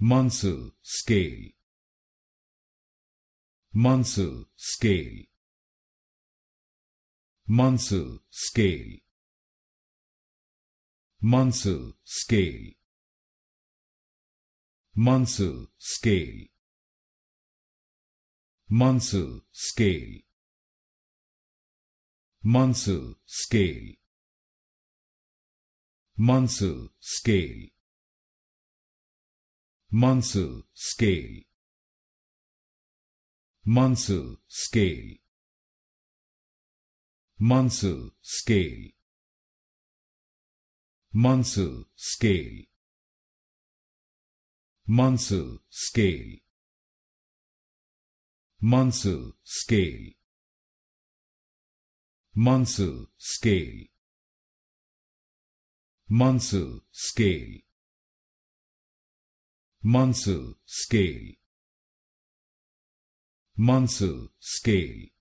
Munsell scale Munsell scale Munsell scale Munsell scale Munsell scale Munsell scale Munsell scale Munsell scale Munsell scale Munsell scale Munsell scale Munsell scale Munsell scale Munsell scale Munsell scale Munsell scale Munsell scale Munsell scale